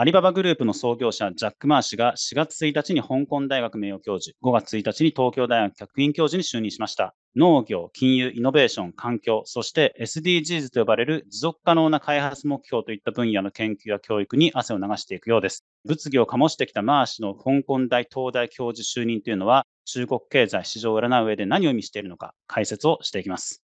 アリババグループの創業者、ジャック・マー氏が4月1日に香港大学名誉教授、5月1日に東京大学客員教授に就任しました。農業、金融、イノベーション、環境、そして SDGs と呼ばれる持続可能な開発目標といった分野の研究や教育に汗を流していくようです。物議を醸してきたマー氏の香港大東大教授就任というのは、中国経済市場を占う上で何を意味しているのか解説をしていきます。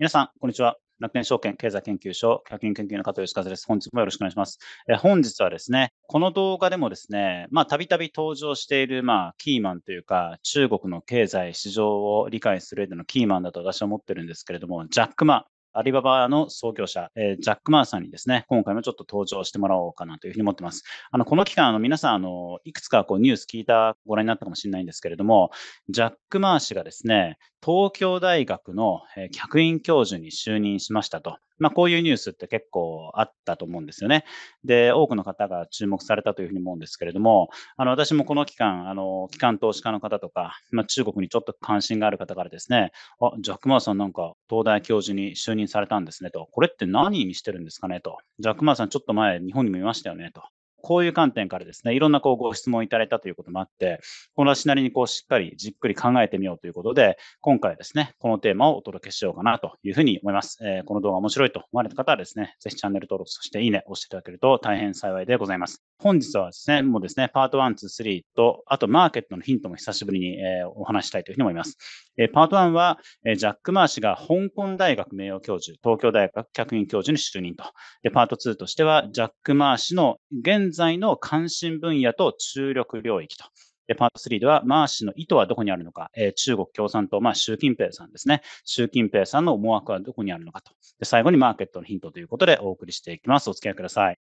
皆さん、こんにちは。楽天証券経済研究所客員研究の加藤義和です。本日もよろしくお願いします。え本日はですね、この動画でもですね、まあ、たびたび登場している、まあ、キーマンというか、中国の経済、市場を理解する上でのキーマンだと私は思ってるんですけれども、ジャック・マアリババの創業者、えー、ジャック・マーさんにですね、今回もちょっと登場してもらおうかなというふうに思ってます。あの、この期間、あの、皆さん、あの、いくつかこうニュース聞いた、ご覧になったかもしれないんですけれども、ジャック・マー氏がですね、東京大学の客員教授に就任しましたと。まあ、こういうニュースって結構あったと思うんですよね。で、多くの方が注目されたというふうに思うんですけれども、あの、私もこの期間、あの、機関投資家の方とか、まあ、中国にちょっと関心がある方からですね、あ、ジャック・マーさんなんか東大教授に就任されたんですねと、これって何にしてるんですかねと、ジャック・マーさんちょっと前日本にもいましたよねと、こういう観点からですね、いろんなこうご質問いただいたということもあって、この足なりにこうしっかりじっくり考えてみようということで、今回ですね、このテーマをお届けしようかなというふうに思います。えー、この動画面白いと思われた方はですね、ぜひチャンネル登録、そしていいねを押していただけると大変幸いでございます。本日はですね、もうですね、パート1、2、3と、あとマーケットのヒントも久しぶりに、えー、お話したいというふうに思います。えー、パート1は、えー、ジャック・マー氏が香港大学名誉教授、東京大学客員教授に就任と。で、パート2としては、ジャック・マー氏の現在の関心分野と注力領域と。で、パート3では、マー氏の意図はどこにあるのか、えー、中国共産党、まあ、習近平さんですね。習近平さんの思惑はどこにあるのかと。で、最後にマーケットのヒントということでお送りしていきます。お付き合いください。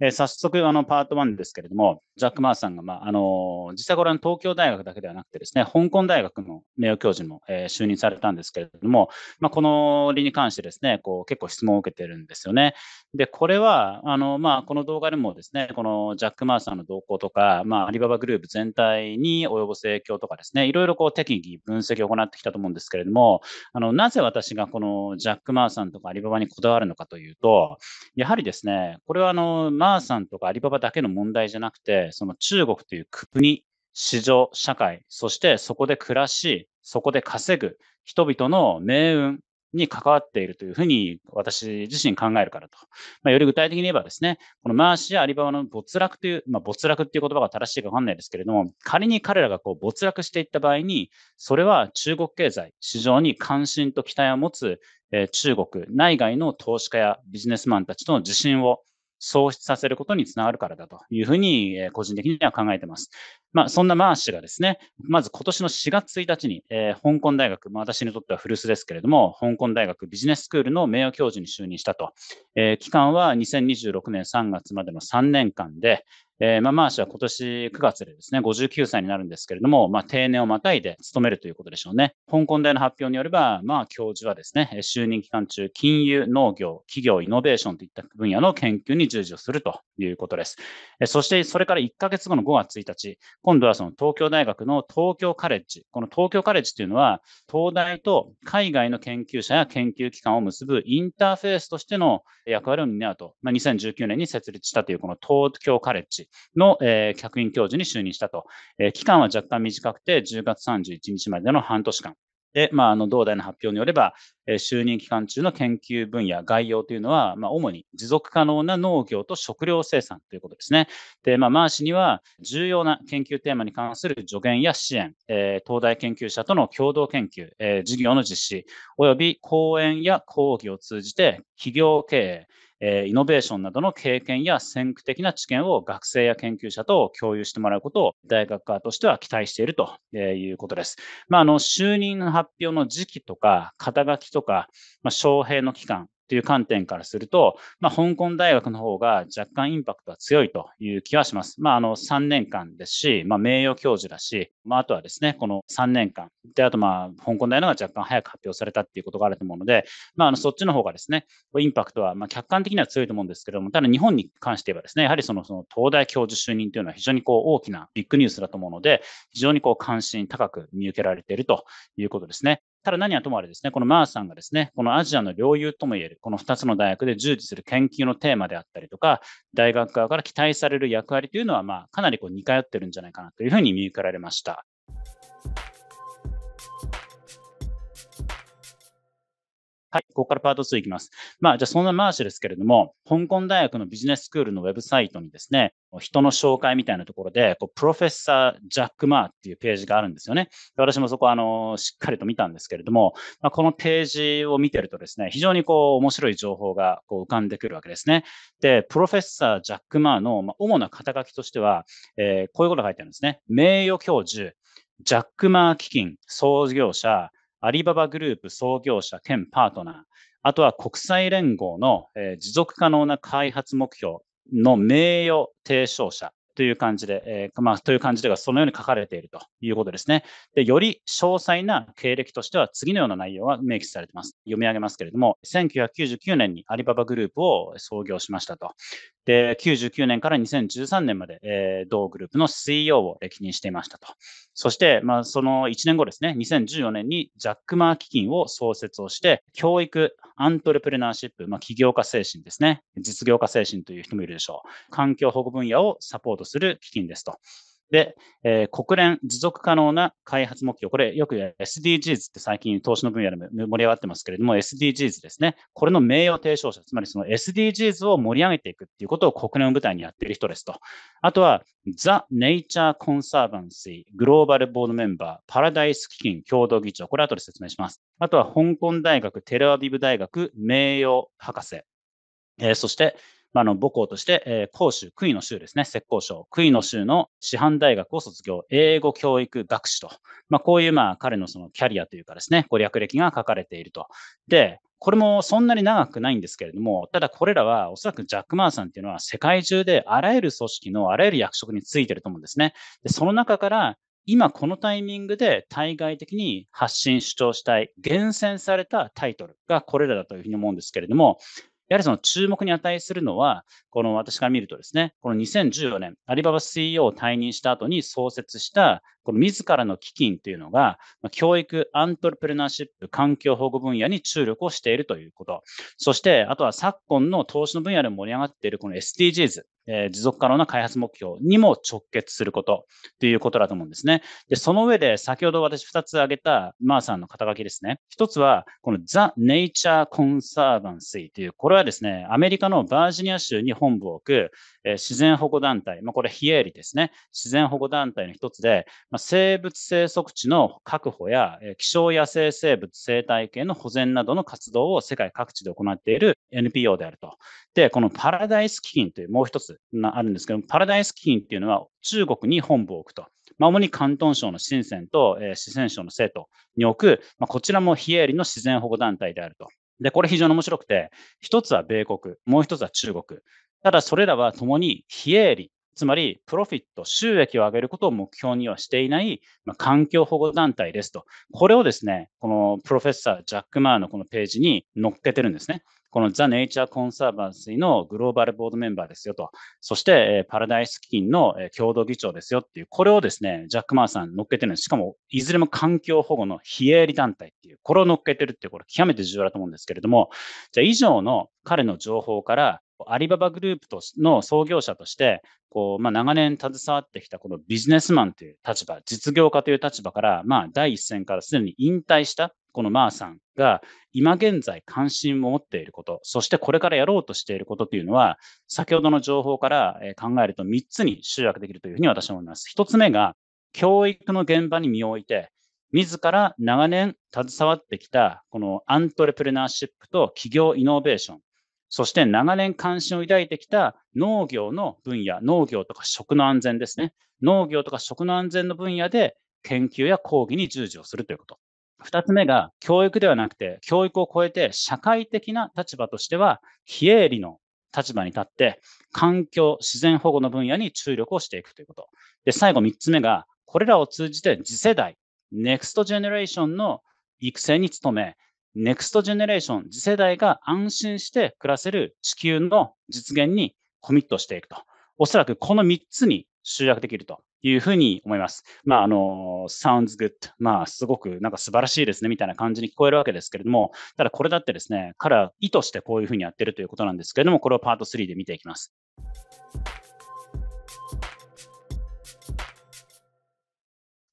え早速、あの、パート1ですけれども、ジャック・マーさんが、まあ、あの実際これの東京大学だけではなくてですね、香港大学の名誉教授も、え就任されたんですけれども、まあ、この理に関してですね、こう、結構質問を受けてるんですよね。で、これは、あの、まあ、この動画でもですね、このジャック・マーさんの動向とか、まあ、アリババグループ全体に及ぼす影響とかですね、いろいろこう、適宜分析を行ってきたと思うんですけれども、あの、なぜ私がこのジャック・マーさんとかアリババにこだわるのかというと、やはりですね、これはあの、まあマーさんとかアリババだけの問題じゃなくて、その中国という国、市場、社会、そしてそこで暮らし、そこで稼ぐ人々の命運に関わっているというふうに私自身考えるからと。まあ、より具体的に言えばですね、このマーシやアリババの没落という、まあ、没落っていう言葉が正しいかわかんないですけれども、仮に彼らがこう没落していった場合に、それは中国経済、市場に関心と期待を持つ、え中国内外の投資家やビジネスマンたちとの自信を喪失させることにつながるからだというふうに、え個人的には考えています。まあ、そんなマー氏がですね、まず今年の4月1日に、えー、香港大学、まあ、私にとっては古巣ですけれども、香港大学ビジネススクールの名誉教授に就任したと。えー、期間は2026年3月までの3年間で、えー、まあ、マーシュは今年9月でですね、59歳になるんですけれども、まあ、定年をまたいで勤めるということでしょうね。香港大の発表によれば、まあ、教授はですね、就任期間中、金融、農業、企業、イノベーションといった分野の研究に従事をするということです。えそして、それから1ヶ月後の5月1日、今度はその東京大学の東京カレッジ。この東京カレッジというのは、東大と海外の研究者や研究機関を結ぶインターフェースとしての役割を担うと、まあ、2019年に設立したというこの東京カレッジ。の、えー、客員教授に就任したと、えー、期間は若干短くて、10月31日までの半年間。で、まあ、あの、同大の発表によれば、えー、就任期間中の研究分野、概要というのは、まあ、主に持続可能な農業と食料生産ということですね。で、まあ、マーシには、重要な研究テーマに関する助言や支援、えー、東大研究者との共同研究、えー、事業の実施、および講演や講義を通じて、企業経営、えイノベーションなどの経験や先駆的な知見を学生や研究者と共有してもらうことを大学側としては期待しているということです。まあ、あの就任発表の時期とか、肩書きとか、まあ、招聘の期間、という観点からすると、まあ、香港大学の方が若干インパクトは強いという気はします。まあ、あの、3年間ですし、まあ、名誉教授だし、まあ、あとはですね、この3年間。で、あと、まあ、香港大のが若干早く発表されたということがあると思うので、まあ、あの、そっちの方がですね、インパクトは、ま客観的には強いと思うんですけども、ただ日本に関して言えばですね、やはりその、その、東大教授就任というのは非常にこう、大きなビッグニュースだと思うので、非常にこう、関心高く見受けられているということですね。ただ何はともあれですね、このマーさんがですね、このアジアの領有ともいえる、この2つの大学で従事する研究のテーマであったりとか、大学側から期待される役割というのは、まあ、かなりこう似通ってるんじゃないかなというふうに見受けられました。はい、ここからパート2いきます。まあ、じゃあそんなマーシュですけれども、香港大学のビジネススクールのウェブサイトにですね、人の紹介みたいなところで、こうプロフェッサー・ジャック・マーっていうページがあるんですよね。私もそこ、あの、しっかりと見たんですけれども、まあ、このページを見てるとですね、非常にこう、面白い情報がこう浮かんでくるわけですね。で、プロフェッサー・ジャック・マーの、まあ、主な肩書きとしては、えー、こういうことが書いてあるんですね。名誉教授、ジャック・マー基金、創業者、アリババグループ創業者兼パートナー、あとは国際連合の、え持続可能な開発目標の名誉提唱者という感じで、えー、まあ、という感じではそのように書かれているということですね。で、より詳細な経歴としては次のような内容が明記されています。読み上げますけれども、1999年にアリババグループを創業しましたと。で、99年から2013年まで、えー、同グループの CEO を歴任していましたと。そして、まあ、その1年後ですね、2014年にジャック・マー基金を創設をして、教育、アントレプレナーシップ、まあ、起業家精神ですね、実業家精神という人もいるでしょう。環境保護分野をサポートする基金ですと。で、えー、国連持続可能な開発目標、これよく SDGs って最近投資の分野でも盛り上がってますけれども、SDGs ですね。これの名誉提唱者、つまりその SDGs を盛り上げていくっていうことを国連を舞台にやっている人ですと。あとは、ザ・ネイチャー・コンサー a ンシー、グローバルボードメンバー、パラダイス基金共同議長、これ後で説明します。あとは、香港大学、テルアビブ大学名誉博士、えー、そして、まあ、の母校として、えー、杭州、杭の州ですね、浙江省、杭の州の師範大学を卒業、英語教育学士と、まあ、こういうまあ彼のそのキャリアというかですね、ご略歴が書かれていると。で、これもそんなに長くないんですけれども、ただこれらはおそらくジャック・マーさんっていうのは世界中であらゆる組織のあらゆる役職についてると思うんですね。でその中から今このタイミングで対外的に発信主張したい厳選されたタイトルがこれらだというふうに思うんですけれども、やはりその注目に値するのは、この私から見るとですね、この2014年、アリババ CEO を退任した後に創設したこの自らの基金というのが、教育、アントレプレナーシップ、環境保護分野に注力をしているということ。そして、あとは昨今の投資の分野で盛り上がっているこの SDGs、え持続可能な開発目標にも直結することということだと思うんですね。で、その上で先ほど私2つ挙げたマーさんの肩書きですね。1つはこのザ・ネイチャー・コンサーバンシーという、これはですね、アメリカのバージニア州に本部を置く、え自然保護団体、まあ、これ非営利ですね。自然保護団体の1つで、ま生物生息地の確保や、気象野生生物生態系の保全などの活動を世界各地で行っている NPO であると。で、このパラダイス基金というもう一つあるんですけどパラダイス基金っていうのは中国に本部を置くと。まあ、主に広東省の深センと、え四川省の生都に置く、まあ、こちらも非営利の自然保護団体であると。で、これ非常に面白くて、一つは米国、もう一つは中国。ただ、それらは共に非営利つまり、プロフィット、収益を上げることを目標にはしていない、まあ、環境保護団体ですと。これをですね、このプロフェッサー・ジャック・マーのこのページに載っけてるんですね。このザ・ネイチャー・コンサーバンシーのグローバルボードメンバーですよと。そして、パラダイス基金の共同議長ですよっていう、これをですね、ジャック・マーさん載っけてるんです。しかも、いずれも環境保護の非営利団体っていう、これを載っけてるってこれ極めて重要だと思うんですけれども、じゃあ以上の彼の情報から、アリババグループとの創業者として、こうまあ、長年携わってきたこのビジネスマンという立場、実業家という立場から、まあ、第一線からすでに引退したこのマーさんが今現在関心を持っていること、そしてこれからやろうとしていることというのは、先ほどの情報から考えると3つに集約できるというふうに私は思います。1つ目が、教育の現場に身を置いて、自ら長年携わってきたこのアントレプレナーシップと企業イノベーション、そして長年関心を抱いてきた農業の分野、農業とか食の安全ですね。農業とか食の安全の分野で研究や講義に従事をするということ。二つ目が、教育ではなくて、教育を超えて社会的な立場としては、非営利の立場に立って、環境、自然保護の分野に注力をしていくということ。で、最後三つ目が、これらを通じて次世代、ネクストジェネレーションの育成に努め、ネクストジェネレーション、次世代が安心して暮らせる地球の実現にコミットしていくと。おそらくこの3つに集約できるというふうに思います。まあ、あの、sounds good。まあ、すごくなんか素晴らしいですね、みたいな感じに聞こえるわけですけれども、ただこれだってですね、彼は意図してこういうふうにやってるということなんですけれども、これをパート3で見ていきます。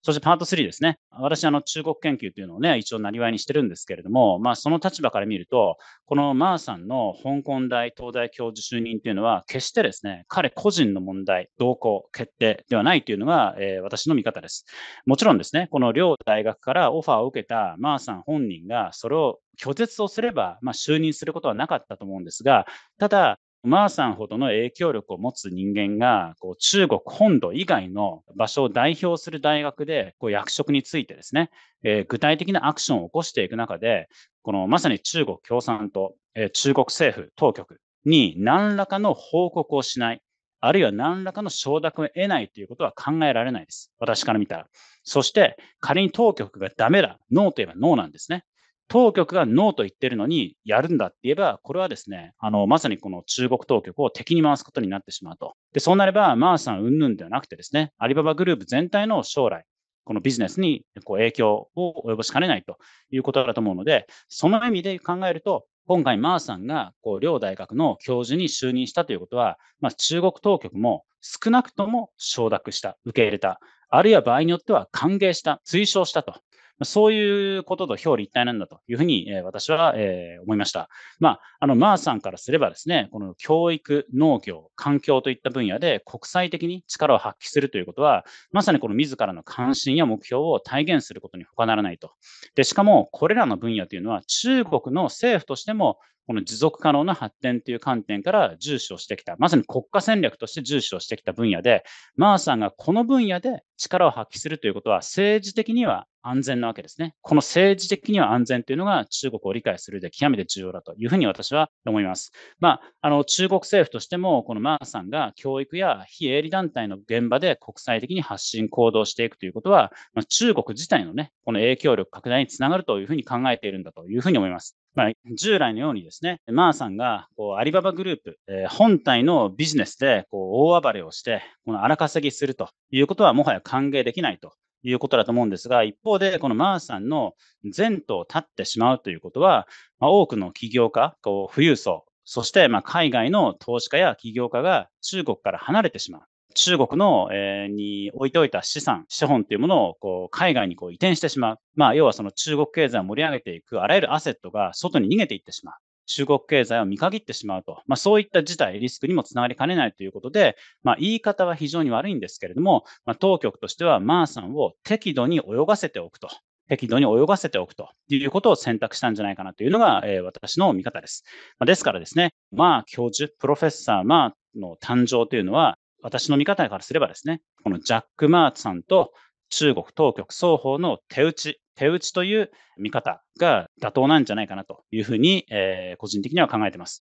そしてパート3ですね。私、あの、中国研究というのをね、一応なりわいにしてるんですけれども、まあ、その立場から見ると、このマーさんの香港大、東大教授就任というのは、決してですね、彼個人の問題、動向、決定ではないというのが、えー、私の見方です。もちろんですね、この両大学からオファーを受けたマーさん本人が、それを拒絶をすれば、まあ、就任することはなかったと思うんですが、ただ、マーさんほどの影響力を持つ人間が、こう中国本土以外の場所を代表する大学で、こう役職についてですね、えー、具体的なアクションを起こしていく中で、このまさに中国共産党、えー、中国政府当局に何らかの報告をしない、あるいは何らかの承諾を得ないということは考えられないです。私から見たら。そして、仮に当局がダメだ、ノーといえばノーなんですね。当局がノーと言ってるのにやるんだって言えば、これはですね、あの、まさにこの中国当局を敵に回すことになってしまうと。で、そうなれば、マーさん云々ではなくてですね、アリババグループ全体の将来、このビジネスにこう影響を及ぼしかねないということだと思うので、その意味で考えると、今回、マーさんがこう両大学の教授に就任したということは、まあ、中国当局も少なくとも承諾した、受け入れた、あるいは場合によっては歓迎した、推奨したとそういうことと表裏一体なんだというふうに、え私は、え思いました。まあ、あの、マーさんからすればですね、この教育、農業、環境といった分野で国際的に力を発揮するということは、まさにこの自らの関心や目標を体現することに他ならないと。で、しかも、これらの分野というのは中国の政府としてもこの持続可能な発展という観点から重視をしてきた、まさに国家戦略として重視をしてきた分野で、マーさんがこの分野で力を発揮するということは、政治的には安全なわけですね。この政治的には安全というのが中国を理解するで極めて重要だというふうに私は思います。まあ、あの中国政府としても、このマーさんが教育や非営利団体の現場で国際的に発信、行動していくということは、まあ、中国自体のね、この影響力拡大につながるというふうに考えているんだというふうに思います。まあ、従来のようにですね、マーさんがこうアリババグループ、えー、本体のビジネスでこう大暴れをして、この荒稼ぎするということはもはや歓迎できないということだと思うんですが、一方で、このマーさんの前途を絶ってしまうということは、まあ、多くの起業家、こう富裕層、そしてま海外の投資家や起業家が中国から離れてしまう。中国の、えー、に置いておいた資産、資本というものをこう海外にこう移転してしまう。まあ、要はその中国経済を盛り上げていくあらゆるアセットが外に逃げていってしまう。中国経済を見限ってしまうと、まあ、そういった事態、リスクにもつながりかねないということで、まあ、言い方は非常に悪いんですけれども、まあ、当局としては、マーさんを適度に泳がせておくと。適度に泳がせておくということを選択したんじゃないかなというのが、えー、私の見方です。まあ、ですからですね、まあ教授、プロフェッサー、まあの誕生というのは、私の見方からすればですね、このジャック・マーさんと中国当局双方の手打ち、手打ちという見方が妥当なんじゃないかなというふうに、えー、個人的には考えてます。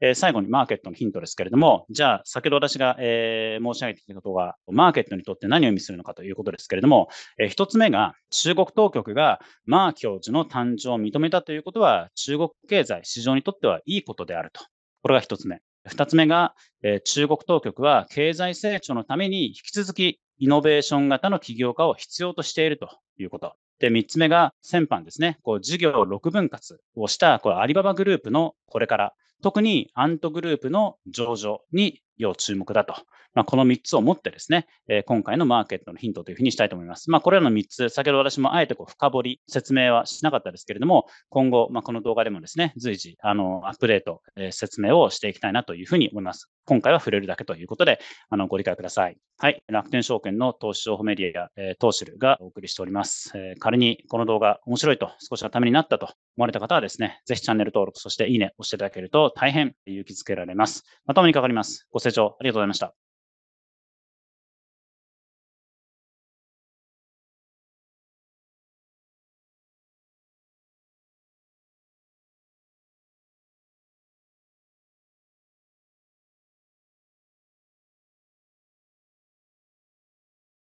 え最後にマーケットのヒントですけれども、じゃあ、先ほど私が、え申し上げてきたことが、マーケットにとって何を意味するのかということですけれども、えー、一つ目が、中国当局がマー教授の誕生を認めたということは、中国経済、市場にとってはいいことであると。これが一つ目。二つ目が、え中国当局は経済成長のために引き続きイノベーション型の起業家を必要としているということ。で、三つ目が先般ですね、こう事業6分割をしたこアリババグループのこれから特にアントグループの上場に要注目だと。まあ、この3つをもってですね、え今回のマーケットのヒントというふうにしたいと思います。まあ、これらの3つ、先ほど私もあえてこう深掘り、説明はしなかったですけれども、今後、まあ、この動画でもですね、随時あのアップデート、え説明をしていきたいなというふうに思います。今回は触れるだけということで、あのご理解ください。はい。楽天証券の投資情報メディア、えー、投資ルがお送りしております、えー、仮にこの動画面白いと、少しはためになったと思われた方はですね、ぜひチャンネル登録、そしていいね押していただけると大変勇気づけられます。まとおにかかります。ご清聴ありがとうございました。